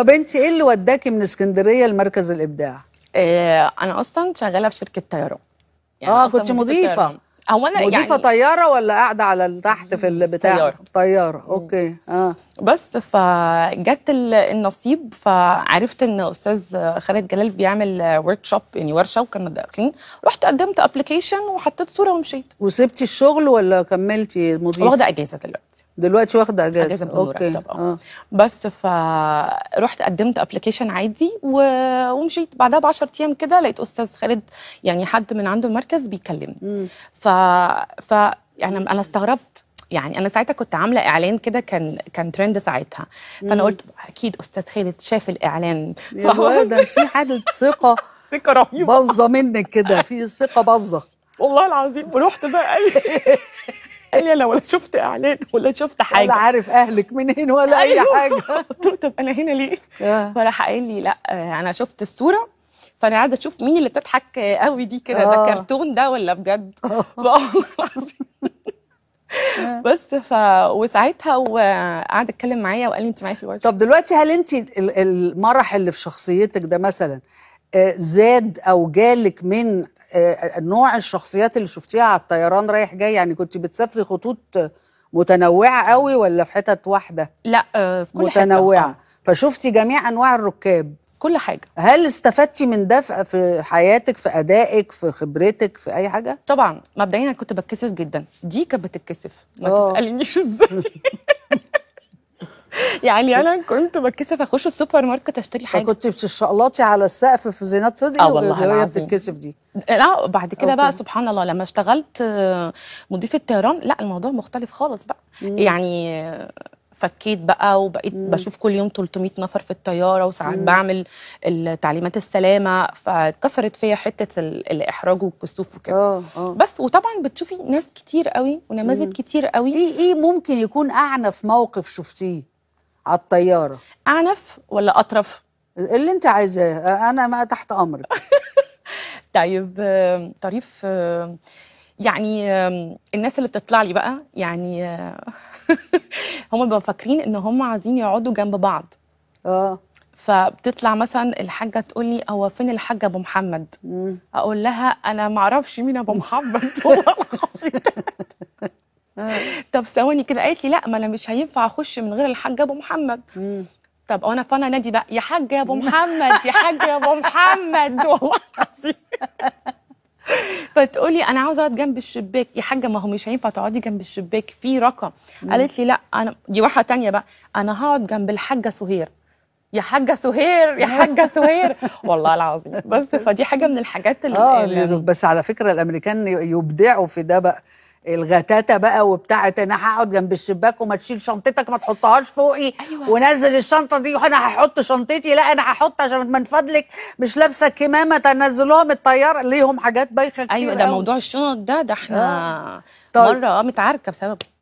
طب انت ايه اللي وداكي من اسكندريه لمركز الابداع؟ آه انا اصلا شغاله في شركه طيران يعني اه كنت مضيفه هو انا يعني مضيفه يعني طياره ولا قاعده على تحت في البتاع طياره طياره اوكي اه بس فجت النصيب فعرفت ان استاذ خالد جلال بيعمل ورك شوب يعني ورشه وكنا داخلين رحت قدمت ابلكيشن وحطيت صوره ومشيت وسبتي الشغل ولا كملتي مضيفه واخده اجازه دلوقتي دلوقتي واخده اجازه اجازه اوكي طبعا آه. بس فرحت قدمت ابلكيشن عادي و... ومشيت بعدها ب 10 ايام كده لقيت استاذ خالد يعني حد من عنده المركز بيكلمني ف ف يعني انا استغربت يعني انا ساعتها كنت عامله اعلان كده كان كان ترند ساعتها فانا قلت اكيد استاذ خالد شاف الاعلان يا ده في حاله ثقه ثقه رهيبه باظه منك كده في ثقه باظه والله العظيم ورحت بقى قال لي انا ولا شفت اعلان ولا شفت حاجه ولا عارف اهلك منين ولا اي أيوه. حاجه قلت له طب انا هنا ليه؟ آه. فراح قال لي لا انا شفت الصوره فانا قاعده اشوف مين اللي بتضحك قوي دي كده ده آه. كرتون ده ولا بجد؟ آه. والله العظيم بس ف وساعتها وقعد اتكلم معايا وقال لي انت معايا في الورشه طب دلوقتي هل انت المرح اللي في شخصيتك ده مثلا زاد او جالك من آه، نوع الشخصيات اللي شفتيها على الطيران رايح جاي يعني كنت بتسافري خطوط متنوعه آه. قوي ولا في حتت واحده لا آه، في كل متنوعه حتة. فشفتي جميع انواع الركاب كل حاجه هل استفدتي من ده في حياتك في ادائك في خبرتك في اي حاجه طبعا مبدئيا كنت بتكسف جدا دي كانت بتتكسف ما تسالينيش ازاي يعني انا كنت بتكسف اخش السوبر ماركت اشتري حاجه كنت بتشقلطي على السقف في زينات صدقي اه والله وهي بتتكسف دي لا بعد كده بقى سبحان الله لما اشتغلت آه، مضيفه طيران لا الموضوع مختلف خالص بقى مم. يعني آه، فكيت بقى وبقيت مم. بشوف كل يوم 300 نفر في الطياره وساعات بعمل التعليمات السلامه فكسرت فيا حته الاحراج والكسوف وكده آه، بس وطبعا بتشوفي ناس كتير قوي ونماذج كتير قوي ايه ايه ممكن يكون اعنف موقف شفتيه على الطياره اعنف ولا اطرف اللي انت عايزاه انا ما تحت امرك طيب طريف يعني الناس اللي بتطلع لي بقى يعني هم بيبقوا فاكرين ان هم عايزين يقعدوا جنب بعض اه فبتطلع مثلا الحاجه تقول لي هو فين الحاجه ابو محمد اقول لها انا ما اعرفش مين ابو محمد والله العظيم طب ثواني كده قالت لي لا ما انا مش هينفع اخش من غير الحاج ابو محمد طب وانا فانا نادي بقى يا حاج يا ابو محمد يا حاج يا ابو محمد والله العظيم فتقولي انا عاوزه اقعد جنب الشباك يا حاجه ما هو مش هينفع تقعدي جنب الشباك في رقم قالت لي لا انا دي واحده تانية بقى انا هقعد جنب الحاجه سهير يا حاجه سهير يا حاجه سهير والله العظيم بس فدي حاجه من الحاجات اللي, آه، اللي بس على فكره الامريكان يبدعوا في ده بقى الغتاتة بقى وبتاعة انا هقعد جنب الشباك وما تشيل شنطتك ما تحطهاش فوقي أيوة. ونزل الشنطة دي وانا هحط شنطتي لا انا هحط عشان من فضلك مش لابسة كمامة تنزلوها من الطيارة ليهم حاجات بايخة كتير أيوة ده موضوع الشنط ده ده احنا آه. طيب. مرة آه، متعاركة بسببه